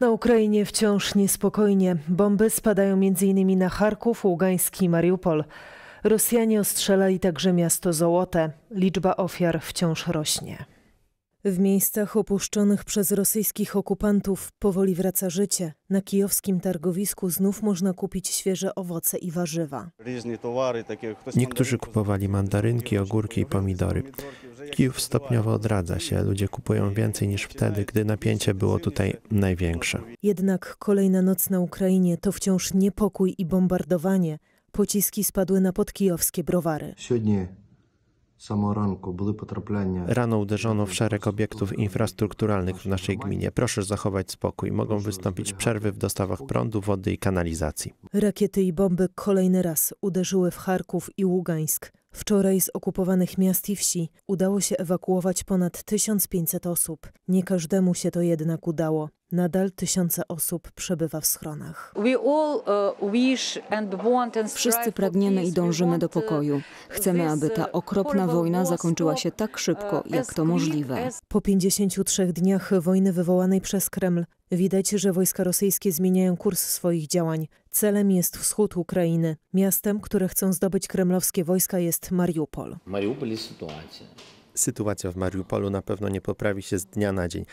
Na Ukrainie wciąż niespokojnie. Bomby spadają m.in. na Charków, Ługański i Mariupol. Rosjanie ostrzelali także miasto Złote. Liczba ofiar wciąż rośnie. W miejscach opuszczonych przez rosyjskich okupantów powoli wraca życie. Na kijowskim targowisku znów można kupić świeże owoce i warzywa. Niektórzy kupowali mandarynki, ogórki i pomidory. Kijów stopniowo odradza się. Ludzie kupują więcej niż wtedy, gdy napięcie było tutaj największe. Jednak kolejna noc na Ukrainie to wciąż niepokój i bombardowanie. Pociski spadły na podkijowskie browary. Siednie. Rano uderzono w szereg obiektów infrastrukturalnych w naszej gminie. Proszę zachować spokój. Mogą wystąpić przerwy w dostawach prądu, wody i kanalizacji. Rakiety i bomby kolejny raz uderzyły w Charków i Ługańsk. Wczoraj z okupowanych miast i wsi udało się ewakuować ponad 1500 osób. Nie każdemu się to jednak udało nadal tysiące osób przebywa w schronach. Uh, Wszyscy pragniemy i dążymy do uh, pokoju. Chcemy, aby uh, ta okropna wojna zakończyła się tak szybko, jak to możliwe. Po 53 dniach wojny wywołanej przez Kreml widać, że wojska rosyjskie zmieniają kurs swoich działań. Celem jest wschód Ukrainy. Miastem, które chcą zdobyć kremlowskie wojska jest Mariupol. Mariupol jest sytuacja sytuacja w Mariupolu na pewno nie poprawi się z dnia na dzień.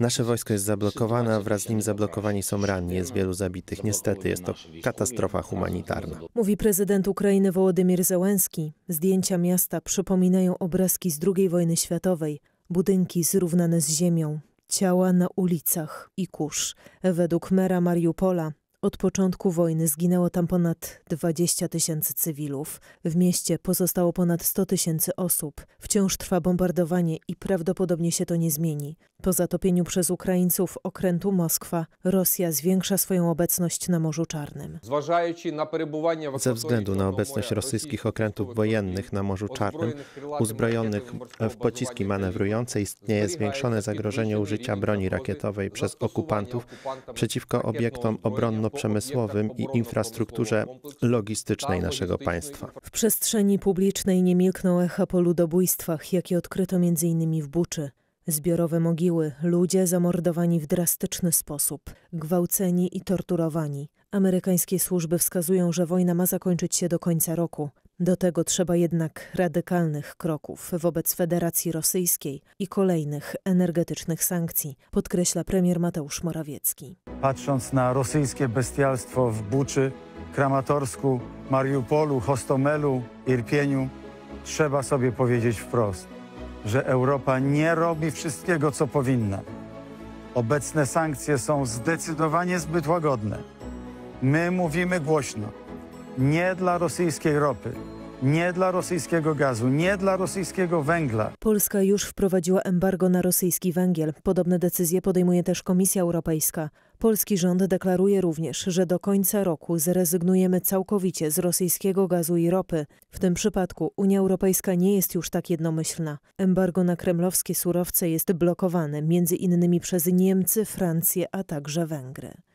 Nasze wojsko jest zablokowane, a wraz z nim zablokowani są ranni. Jest wielu zabitych. Niestety jest to katastrofa humanitarna. Mówi prezydent Ukrainy Wołodymir Zełenski. Zdjęcia miasta przypominają obrazki z II wojny światowej. Budynki zrównane z ziemią, ciała na ulicach i kurz. Według mera Mariupola od początku wojny zginęło tam ponad 20 tysięcy cywilów. W mieście pozostało ponad 100 tysięcy osób. Wciąż trwa bombardowanie i prawdopodobnie się to nie zmieni. Po zatopieniu przez Ukraińców okrętu Moskwa, Rosja zwiększa swoją obecność na Morzu Czarnym. Ze względu na obecność rosyjskich okrętów wojennych na Morzu Czarnym, uzbrojonych w pociski manewrujące, istnieje zwiększone zagrożenie użycia broni rakietowej przez okupantów przeciwko tak obiektom obronno-przemysłowym i infrastrukturze logistycznej naszego państwa. W przestrzeni publicznej nie milkną echa po ludobójstwach, jakie odkryto m.in. w Buczy. Zbiorowe mogiły, ludzie zamordowani w drastyczny sposób, gwałceni i torturowani. Amerykańskie służby wskazują, że wojna ma zakończyć się do końca roku. Do tego trzeba jednak radykalnych kroków wobec Federacji Rosyjskiej i kolejnych energetycznych sankcji, podkreśla premier Mateusz Morawiecki. Patrząc na rosyjskie bestialstwo w Buczy, Kramatorsku, Mariupolu, Hostomelu, Irpieniu, trzeba sobie powiedzieć wprost – że Europa nie robi wszystkiego, co powinna. Obecne sankcje są zdecydowanie zbyt łagodne. My mówimy głośno: nie dla rosyjskiej ropy. Nie dla rosyjskiego gazu, nie dla rosyjskiego węgla. Polska już wprowadziła embargo na rosyjski węgiel. Podobne decyzje podejmuje też Komisja Europejska. Polski rząd deklaruje również, że do końca roku zrezygnujemy całkowicie z rosyjskiego gazu i ropy. W tym przypadku Unia Europejska nie jest już tak jednomyślna. Embargo na kremlowskie surowce jest blokowane między innymi przez Niemcy, Francję, a także Węgry.